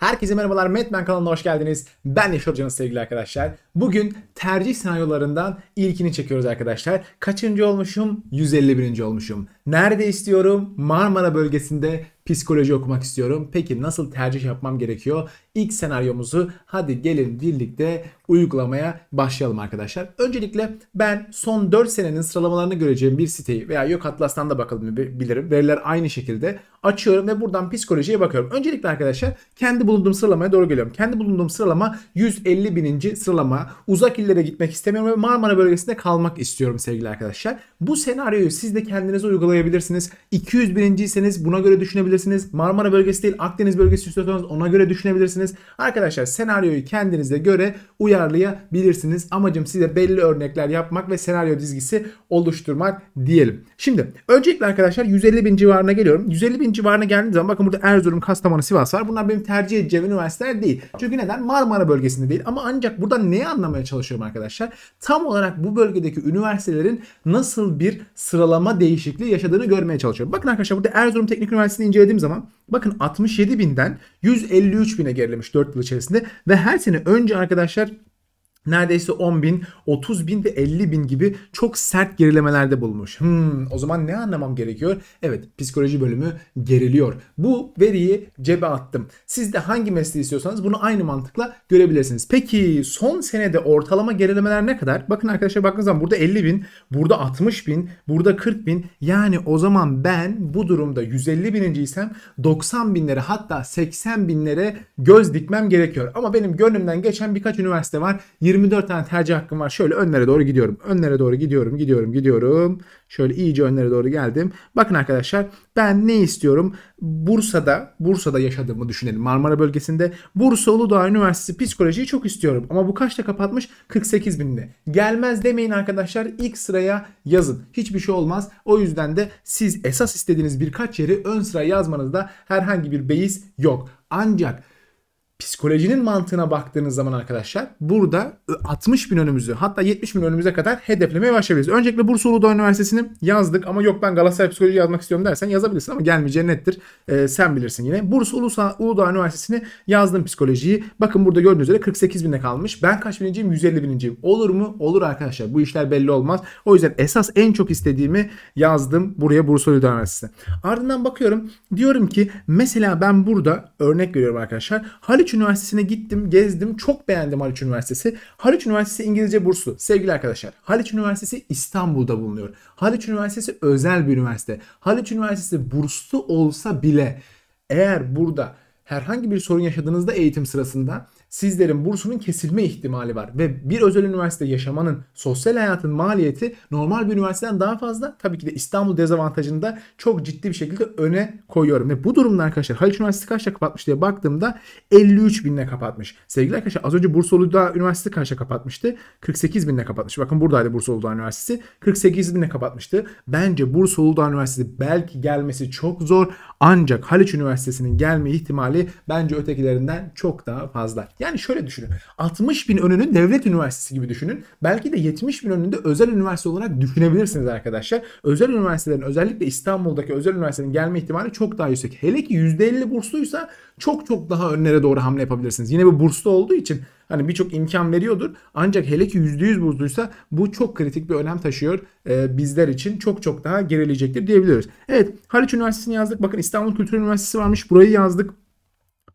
Herkese merhabalar Madman kanalına hoş geldiniz. Ben Yaşar Hoca'nın sevgili arkadaşlar. Bugün tercih senaryolarından ilkini çekiyoruz arkadaşlar. Kaçıncı olmuşum? 151. olmuşum. Nerede istiyorum? Marmara bölgesinde psikoloji okumak istiyorum. Peki nasıl tercih yapmam gerekiyor? İlk senaryomuzu hadi gelin birlikte uygulamaya başlayalım arkadaşlar. Öncelikle ben son 4 senenin sıralamalarını göreceğim bir siteyi veya yok Atlas'tan da bakalım bilirim. Veriler aynı şekilde açıyorum ve buradan psikolojiye bakıyorum. Öncelikle arkadaşlar kendi bulunduğum sıralamaya doğru geliyorum. Kendi bulunduğum sıralama 150 bininci sıralama. Uzak illere gitmek istemiyorum ve Marmara bölgesinde kalmak istiyorum sevgili arkadaşlar. Bu senaryoyu siz de kendinize uygulayabilirsiniz. 200 bininciyseniz buna göre düşünebilirsiniz. Marmara bölgesi değil Akdeniz bölgesi istiyorsanız ona göre düşünebilirsiniz. Arkadaşlar senaryoyu kendinize göre uyar uyarlayabilirsiniz. Amacım size belli örnekler yapmak ve senaryo dizgisi oluşturmak diyelim. Şimdi öncelikle arkadaşlar 150 bin civarına geliyorum. 150 bin civarına geldiğim zaman bakın burada Erzurum, Kastamonu, Sivas var. Bunlar benim tercih edeceğim üniversiteler değil. Çünkü neden? Marmara bölgesinde değil. Ama ancak burada neyi anlamaya çalışıyorum arkadaşlar? Tam olarak bu bölgedeki üniversitelerin nasıl bir sıralama değişikliği yaşadığını görmeye çalışıyorum. Bakın arkadaşlar burada Erzurum Teknik Üniversitesi'ni incelediğim zaman bakın 67 binden 153 bine gerilemiş 4 yıl içerisinde ve her sene önce arkadaşlar neredeyse 10 bin, 30 bin ve 50 bin gibi çok sert gerilemelerde bulmuş. Hmm, o zaman ne anlamam gerekiyor? Evet psikoloji bölümü geriliyor. Bu veriyi cebe attım. Siz de hangi mesleği istiyorsanız bunu aynı mantıkla görebilirsiniz. Peki son senede ortalama gerilemeler ne kadar? Bakın arkadaşlar baktığınız zaman burada 50 bin, burada 60 bin, burada 40 bin. Yani o zaman ben bu durumda 150 bininciysem 90 binlere hatta 80 binlere göz dikmem gerekiyor. Ama benim gönlümden geçen birkaç üniversite var. 20 24 tane tercih hakkım var. Şöyle önlere doğru gidiyorum. Önlere doğru gidiyorum, gidiyorum, gidiyorum. Şöyle iyice önlere doğru geldim. Bakın arkadaşlar ben ne istiyorum? Bursa'da, Bursa'da yaşadığımı düşünelim. Marmara bölgesinde Bursa Uludağ Üniversitesi psikolojiyi çok istiyorum. Ama bu kaçta kapatmış? 48 binde. Gelmez demeyin arkadaşlar. İlk sıraya yazın. Hiçbir şey olmaz. O yüzden de siz esas istediğiniz birkaç yeri ön sıraya yazmanızda herhangi bir beis yok. Ancak psikolojinin mantığına baktığınız zaman arkadaşlar burada 60 bin önümüzü hatta 70 bin önümüze kadar hedeflemeye başlayabiliriz. Öncelikle Bursa Uludağ Üniversitesi'ni yazdık ama yok ben Galatasaray Psikoloji yazmak istiyorum dersen yazabilirsin ama gelmeyeceğin nettir. Ee, sen bilirsin yine. Bursa Ulusa, Uludağ Üniversitesi'ni yazdım psikolojiyi. Bakın burada gördüğünüz üzere 48 binde kalmış. Ben kaç bininciyim? 150 bininciyim. Olur mu? Olur arkadaşlar. Bu işler belli olmaz. O yüzden esas en çok istediğimi yazdım buraya Bursa Uludağ Üniversitesi. Ardından bakıyorum. Diyorum ki mesela ben burada örnek veriyorum arkadaşlar. Haliç Haliç Üniversitesi'ne gittim, gezdim. Çok beğendim Haliç Üniversitesi. Haliç Üniversitesi İngilizce burslu. Sevgili arkadaşlar, Haliç Üniversitesi İstanbul'da bulunuyor. Haliç Üniversitesi özel bir üniversite. Haliç Üniversitesi burslu olsa bile eğer burada herhangi bir sorun yaşadığınızda eğitim sırasında sizlerin bursunun kesilme ihtimali var. Ve bir özel üniversite yaşamanın, sosyal hayatın maliyeti normal bir üniversiteden daha fazla. Tabii ki de İstanbul dezavantajını da çok ciddi bir şekilde öne koyuyorum. Ve bu durumda arkadaşlar Haliç Üniversitesi kaçta kapatmış diye baktığımda 53 binle kapatmış. Sevgili arkadaşlar az önce Bursa'da üniversite kaçta kapatmıştı? 48 binle kapatmış. Bakın buradaydı Bursa Uludağ Üniversitesi. 48 binle kapatmıştı. Bence Bursa Uludağ Üniversitesi belki gelmesi çok zor. Ancak Haliç Üniversitesi'nin gelme ihtimali bence ötekilerinden çok daha fazla. Yani şöyle düşünün. 60 bin önünü devlet üniversitesi gibi düşünün. Belki de 70 bin önünde özel üniversite olarak düşünebilirsiniz arkadaşlar. Özel üniversitelerin özellikle İstanbul'daki özel üniversitenin gelme ihtimali çok daha yüksek. Hele ki %50 bursluysa çok çok daha önlere doğru hamle yapabilirsiniz. Yine bir burslu olduğu için hani birçok imkan veriyordur. Ancak hele ki %100 bursluysa, bu çok kritik bir önem taşıyor e, bizler için. Çok çok daha gerilecektir diyebiliriz. Evet Haliç Üniversitesi'ni yazdık. Bakın İstanbul Kültür Üniversitesi varmış. Burayı yazdık.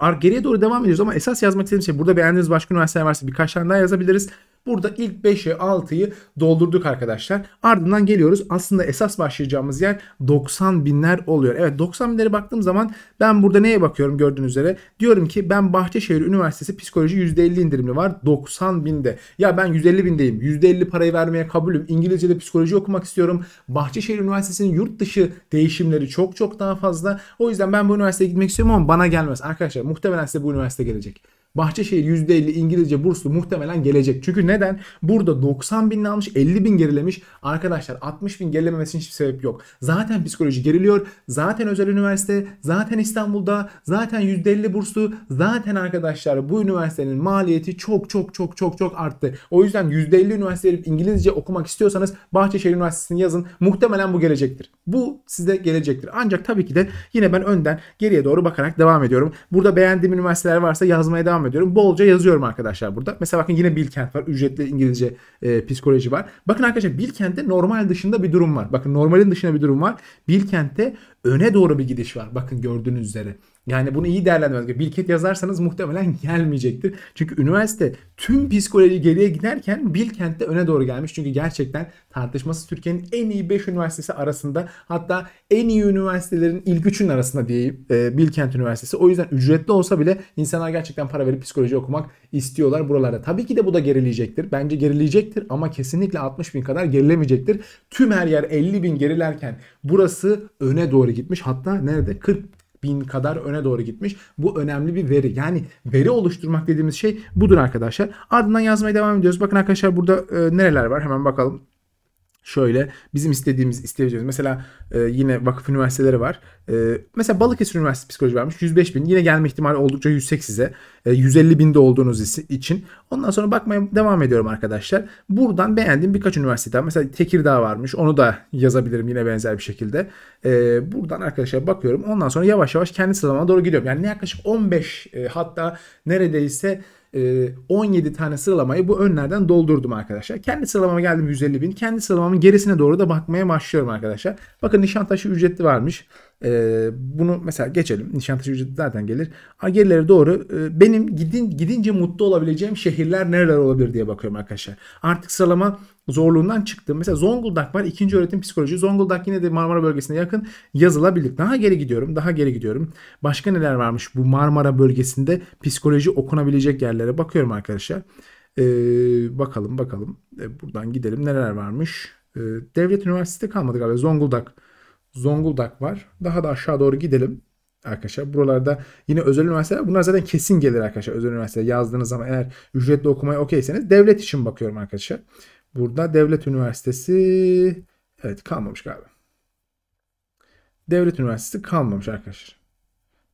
Ar geriye doğru devam ediyoruz ama esas yazmak istediğim şey burada beğendiğiniz başka üniversiteler varsa birkaç tane daha yazabiliriz. Burada ilk 5'i 6'yı doldurduk arkadaşlar. Ardından geliyoruz. Aslında esas başlayacağımız yer 90 binler oluyor. Evet 90 binlere baktığım zaman ben burada neye bakıyorum gördüğünüz üzere. Diyorum ki ben Bahçeşehir Üniversitesi psikoloji %50 indirimli var. 90 binde. Ya ben 150 bindeyim. %50 parayı vermeye kabulüm. İngilizce'de psikoloji okumak istiyorum. Bahçeşehir Üniversitesi'nin yurt dışı değişimleri çok çok daha fazla. O yüzden ben bu üniversiteye gitmek istiyorum ama bana gelmez. Arkadaşlar muhtemelen size bu üniversite gelecek. Bahçeşehir %50 İngilizce burslu muhtemelen gelecek. Çünkü neden? Burada 90 bin almış 50 bin gerilemiş. Arkadaşlar 60 bin gerilememesi hiçbir sebep yok. Zaten psikoloji geriliyor. Zaten özel üniversite. Zaten İstanbul'da. Zaten %50 burslu. Zaten arkadaşlar bu üniversitenin maliyeti çok çok çok çok çok arttı. O yüzden %50 üniversite verip İngilizce okumak istiyorsanız Bahçeşehir Üniversitesi'ni yazın. Muhtemelen bu gelecektir. Bu size gelecektir. Ancak tabii ki de yine ben önden geriye doğru bakarak devam ediyorum. Burada beğendiğim üniversiteler varsa yazmaya devam devam ediyorum. Bolca yazıyorum arkadaşlar burada. Mesela bakın yine Bilkent var. Ücretli İngilizce e, psikoloji var. Bakın arkadaşlar Bilkent'te normal dışında bir durum var. Bakın normalin dışında bir durum var. Bilkent'te öne doğru bir gidiş var. Bakın gördüğünüz üzere. Yani bunu iyi değerlendirmek. Bilket yazarsanız muhtemelen gelmeyecektir. Çünkü üniversite tüm psikoloji geriye giderken Bilkent de öne doğru gelmiş. Çünkü gerçekten tartışması Türkiye'nin en iyi 5 üniversitesi arasında hatta en iyi üniversitelerin ilk 3'ün arasında diye e, Bilkent Üniversitesi. O yüzden ücretli olsa bile insanlar gerçekten para verip psikoloji okumak istiyorlar buralarda. Tabii ki de bu da gerileyecektir. Bence gerileyecektir ama kesinlikle 60 bin kadar gerilemeyecektir. Tüm her yer 50 bin gerilerken burası öne doğru gitmiş. Hatta nerede? 40 bin kadar öne doğru gitmiş. Bu önemli bir veri. Yani veri oluşturmak dediğimiz şey budur arkadaşlar. Ardından yazmaya devam ediyoruz. Bakın arkadaşlar burada e, nereler var hemen bakalım şöyle bizim istediğimiz isteyeceğiz. Mesela e, yine vakıf üniversiteleri var. E, mesela Balıkesir Üniversitesi psikoloji vermiş 105 bin. Yine gelme ihtimali oldukça yüksek size. E, 150 binde olduğunuz için. Ondan sonra bakmaya devam ediyorum arkadaşlar. Buradan beğendiğim birkaç üniversite daha. Mesela Tekirdağ varmış. Onu da yazabilirim yine benzer bir şekilde. E, buradan arkadaşlar bakıyorum. Ondan sonra yavaş yavaş kendi sıralamama doğru gidiyorum. Yani yaklaşık 15 e, hatta neredeyse 17 ee, tane sıralamayı bu önlerden doldurdum arkadaşlar. Kendi sıralamama geldim 150 bin. Kendi sıralamamın gerisine doğru da bakmaya başlıyorum arkadaşlar. Bakın Nişantaşı ücretli varmış. E, bunu mesela geçelim. Nişantaşı Ücret zaten gelir. Gerilere doğru e, benim gidin, gidince mutlu olabileceğim şehirler nereler olabilir diye bakıyorum arkadaşlar. Artık sıralama zorluğundan çıktım. Mesela Zonguldak var. ikinci öğretim psikoloji. Zonguldak yine de Marmara bölgesine yakın yazılabilir. Daha geri gidiyorum. Daha geri gidiyorum. Başka neler varmış bu Marmara bölgesinde psikoloji okunabilecek yerlere bakıyorum arkadaşlar. Ee, bakalım bakalım. Ee, buradan gidelim. Neler varmış? Ee, devlet üniversitesi kalmadı galiba. Zonguldak Zonguldak var. Daha da aşağı doğru gidelim arkadaşlar. Buralarda yine özel üniversiteler bunlar zaten kesin gelir arkadaşlar. Özel üniversite yazdığınız zaman eğer ücretli okumaya okeyseniz devlet için bakıyorum arkadaşlar. Burada devlet üniversitesi evet kalmamış galiba. Devlet üniversitesi kalmamış arkadaşlar.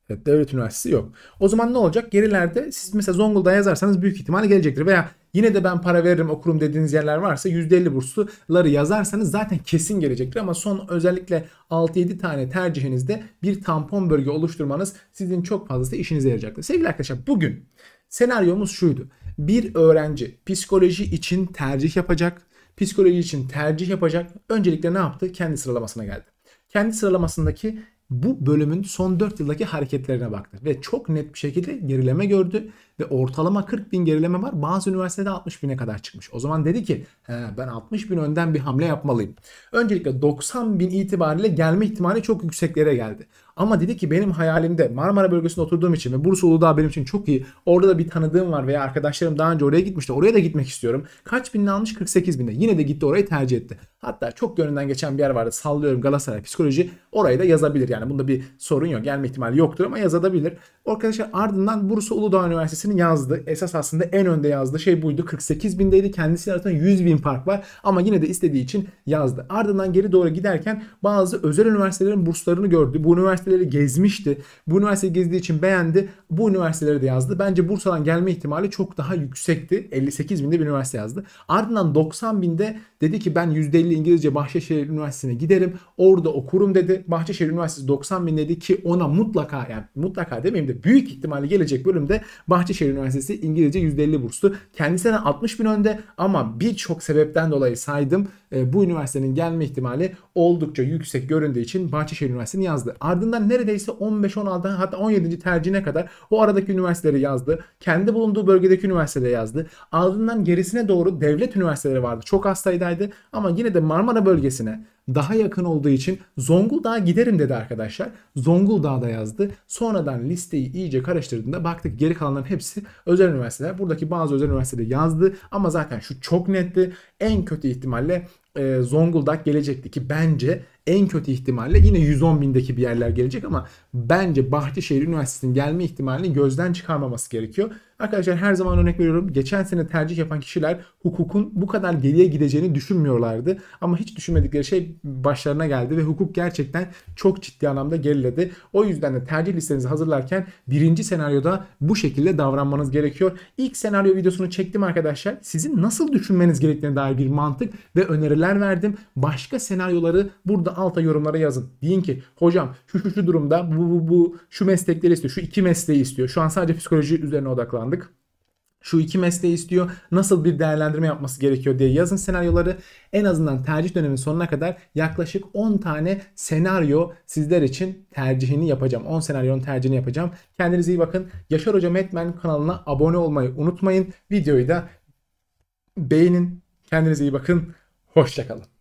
Evet devlet üniversitesi yok. O zaman ne olacak? Gerilerde siz mesela Zonguldak yazarsanız büyük ihtimalle gelecektir. Veya Yine de ben para veririm okurum dediğiniz yerler varsa %50 bursluları yazarsanız zaten kesin gelecektir. Ama son özellikle 6-7 tane tercihinizde bir tampon bölge oluşturmanız sizin çok fazlası işinize yarayacaktır. Sevgili arkadaşlar bugün senaryomuz şuydu. Bir öğrenci psikoloji için tercih yapacak. Psikoloji için tercih yapacak. Öncelikle ne yaptı? Kendi sıralamasına geldi. Kendi sıralamasındaki bu bölümün son 4 yıldaki hareketlerine baktı. Ve çok net bir şekilde gerileme gördü. Ve ortalama 40 bin gerileme var. Bazı üniversitede 60 bine kadar çıkmış. O zaman dedi ki He, ben 60 bin önden bir hamle yapmalıyım. Öncelikle 90 bin itibariyle gelme ihtimali çok yükseklere geldi. Ama dedi ki benim hayalimde Marmara bölgesinde oturduğum için ve Bursa Uludağ benim için çok iyi. Orada da bir tanıdığım var veya arkadaşlarım daha önce oraya gitmişti. Oraya da gitmek istiyorum. Kaç binde almış? 48 binde. Yine de gitti orayı tercih etti. Hatta çok gönlünden geçen bir yer vardı. Sallıyorum Galatasaray Psikoloji. Orayı da yazabilir. Yani bunda bir sorun yok. Gelme ihtimali yoktur ama yazabilir. arkadaşlar ardından Bursa Uludağ Üniversitesi'ni yazdı. Esas aslında en önde yazdı şey buydu. 48 bindeydi. kendisi arasında 100 bin fark var. Ama yine de istediği için yazdı. Ardından geri doğru giderken bazı özel üniversitelerin burslarını gördü. Bu üniversite üniversiteleri gezmişti. Bu üniversite gezdiği için beğendi. Bu üniversiteleri de yazdı. Bence Bursa'dan gelme ihtimali çok daha yüksekti. 58 binde bir üniversite yazdı. Ardından 90 binde dedi ki ben %50 İngilizce Bahçeşehir Üniversitesi'ne giderim. Orada okurum dedi. Bahçeşehir Üniversitesi 90 bin dedi ki ona mutlaka yani mutlaka demeyeyim de büyük ihtimalle gelecek bölümde Bahçeşehir Üniversitesi İngilizce %50 burslu. Kendisine 60 bin önde ama birçok sebepten dolayı saydım ee, bu üniversitenin gelme ihtimali oldukça yüksek göründüğü için Bahçeşehir Üniversitesi'ni yazdı. Ardından neredeyse 15-16 hatta 17. tercihine kadar o aradaki üniversiteleri yazdı. Kendi bulunduğu bölgedeki üniversitede yazdı. Ardından gerisine doğru devlet üniversiteleri vardı. Çok az sayıdaydı ama yine de Marmara bölgesine daha yakın olduğu için Zonguldak'a giderim dedi arkadaşlar. da yazdı. Sonradan listeyi iyice karıştırdığında baktık geri kalanların hepsi özel üniversiteler. Buradaki bazı özel üniversiteleri yazdı ama zaten şu çok netti. En kötü ihtimalle e, Zonguldak gelecekti ki bence en kötü ihtimalle yine 110 bindeki bir yerler gelecek ama bence Bahçeşehir Üniversitesi'nin gelme ihtimalini gözden çıkarmaması gerekiyor. Arkadaşlar her zaman örnek veriyorum. Geçen sene tercih yapan kişiler hukukun bu kadar geriye gideceğini düşünmüyorlardı. Ama hiç düşünmedikleri şey başlarına geldi ve hukuk gerçekten çok ciddi anlamda geriledi. O yüzden de tercih listenizi hazırlarken birinci senaryoda bu şekilde davranmanız gerekiyor. İlk senaryo videosunu çektim arkadaşlar. Sizin nasıl düşünmeniz gerektiğine dair bir mantık ve öneriler verdim. Başka senaryoları burada alta yorumlara yazın. Deyin ki hocam şu şu şu durumda bu bu bu şu meslekleri istiyor. Şu iki mesleği istiyor. Şu an sadece psikoloji üzerine odaklandık şu iki mesleği istiyor. Nasıl bir değerlendirme yapması gerekiyor diye yazın senaryoları. En azından tercih dönemin sonuna kadar yaklaşık 10 tane senaryo sizler için tercihini yapacağım. 10 senaryonun tercihini yapacağım. Kendinize iyi bakın. Yaşar Hoca Metmen kanalına abone olmayı unutmayın. Videoyu da beğenin. Kendinize iyi bakın. Hoşçakalın.